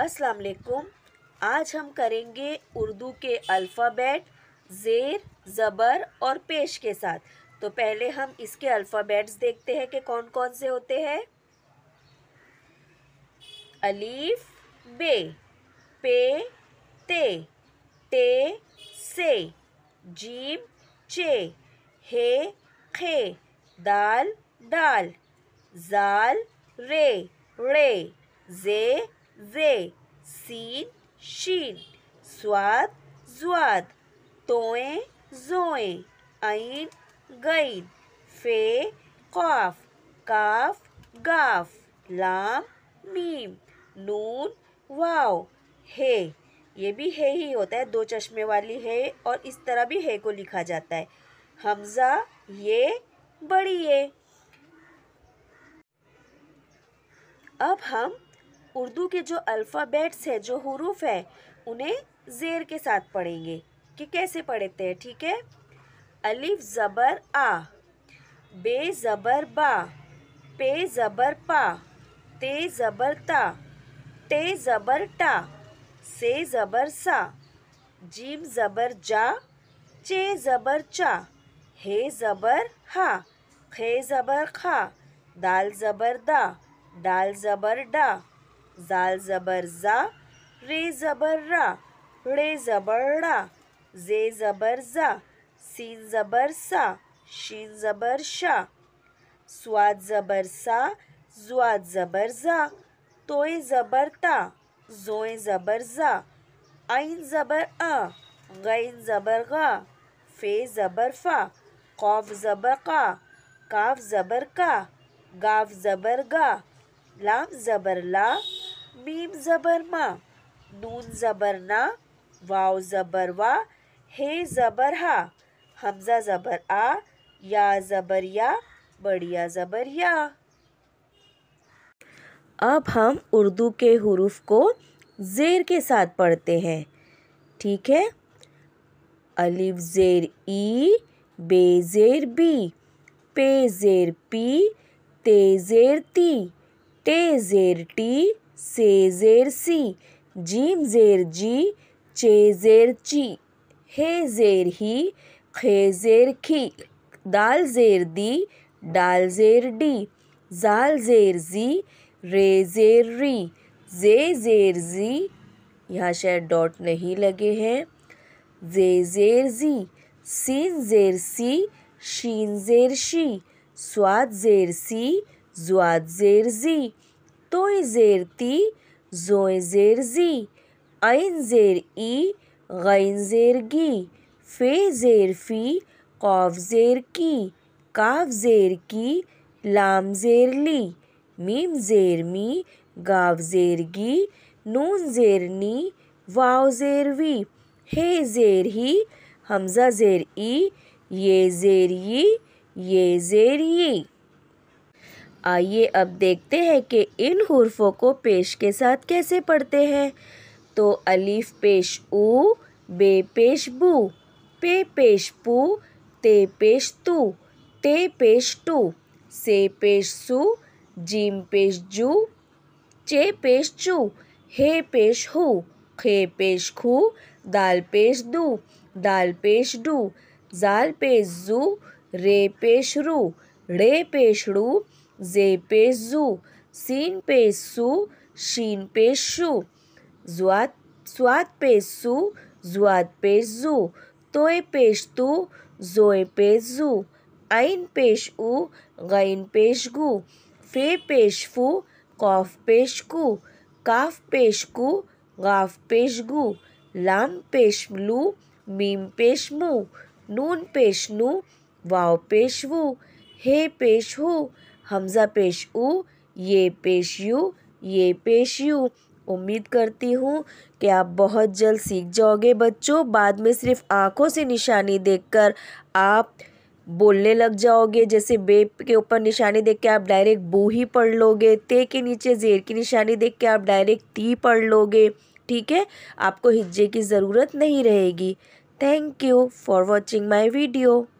अस्सलाम वालेकुम आज हम करेंगे उर्दू के अल्फ़ाबेट ज़ेर ज़बर और पेश के साथ तो पहले हम इसके अल्फ़ाबेट्स देखते हैं कि कौन कौन से होते हैं अलीफ बे पे ते ते से जीम चे हे खे दाल डाल जाल रे रे जे जे सीन शीन स्वाद जुआद तोए जोए ऐन गईन फे कॉफ काफ गाफ लाम मीम नून वाव हे ये भी है ही होता है दो चश्मे वाली है और इस तरह भी है को लिखा जाता है हमज़ा ये बड़ी ये अब हम उर्दू के जो अल्फ़ाबेट्स है जो हरूफ है उन्हें ज़ेर के साथ पढ़ेंगे कि कैसे पढ़ते हैं ठीक है अलिफ ज़बर आ बे ज़बर बा पे ज़बर पा ते ज़बर ता टे ज़बर टा से ज़बर सा जीम ज़बर जा चे ज़बर चा हे ज़बर हा खे ज़बर खा दाल ज़बर दा दाल ज़बर डा ज़ाल ज़बर ज़ा रे ज़बर रा रे ज़बर रा जे ज़बर ज़ा सीन ज़बर सा शीन ज़बर शा स्वाद ज़बर सा जुआद ज़बर ज़ा तोय ज़बर ता जोय ज़बर ज़ा आइन ज़बर आ गैन ज़बर गा फे ज़बर फ़ा कौफ ज़बर का काफ ज़बर का गाफ ज़बर गा लाम ज़बर ला मीम ज़बर मा नून ज़बर ना वाव ज़बर वा हे ज़बर हा हमज़ा ज़बर आ या ज़बर या बढ़िया ज़बर या अब हम उर्दू के हरूफ को ज़ेर के साथ पढ़ते हैं ठीक है अलिफ ज़ेर ई बे ज़ेर बी पे ज़ेर पी ते ज़ेर ती टे ज़ेर टी से ज़ेर सी जीम ज़ेर जी चे ज़ेर ची हे ज़ेर ही खे ज़ेर खी दाल ज़ेर दी डाल ज़ेर डी जाल ज़ेर जी रे ज़ेर री जे ज़ेर जी यहाँ शायद डॉट नहीं लगे हैं जे ज़ेर जी सीन ज़ेर सी शीन ज़ेर शी स्वाद ज़ेर सी ज्वाद ज़ेर जी तोय ज़ेर ती जोय ज़ेर ज़ी ऐन ज़ेर ई गैन ज़ेर गी फे ज़ेर फ़ी कौफ ज़ेर की काफ ज़ेर की लाम ज़ेर ली मीम ज़ेर मी गाव ज़ेर गी नून ज़ेर नी वाव ज़ेर वी हे ज़ेर ही हमज़ा ज़ेर ई ये ज़ेर ये ये ज़ेर ये आइए अब देखते हैं कि इन हरफों को पेश के साथ कैसे पढ़ते हैं तो अलीफ पेश उ बे पेश बू पे पेश पू ते पेश तू ते पेश टू से पेश सु जीम पेश जू चे पेश चू हे पेश हु खे पेश खू दाल पेश दू दाल पेश डू जाल पेश जू रे पेश रू रे पेश रू जे पे जू सीन पे सु शीन पे शु जुआत स्वाद पे सु जुआत पे जू तोय पेश तू जोय पे जू आइन पेश उ गईन पेश गु फे पेश फु कॉफ पेश कु काफ पेश कु गाफ पेश गु लाम पेश लू मीम पेश मु नून पेश नू वाव पेश वु हे पेश हु हमज़ा पेश उ ये पेश यू ये पेश यू उम्मीद करती हूँ कि आप बहुत जल्द सीख जाओगे बच्चों बाद में सिर्फ आँखों से निशानी देखकर आप बोलने लग जाओगे जैसे बे के ऊपर निशानी देख के आप डायरेक्ट बू ही पढ़ लोगे ते के नीचे जेर की निशानी देख के आप डायरेक्ट ती पढ़ लोगे ठीक है आपको हिज्जे की ज़रूरत नहीं रहेगी thank you for watching my video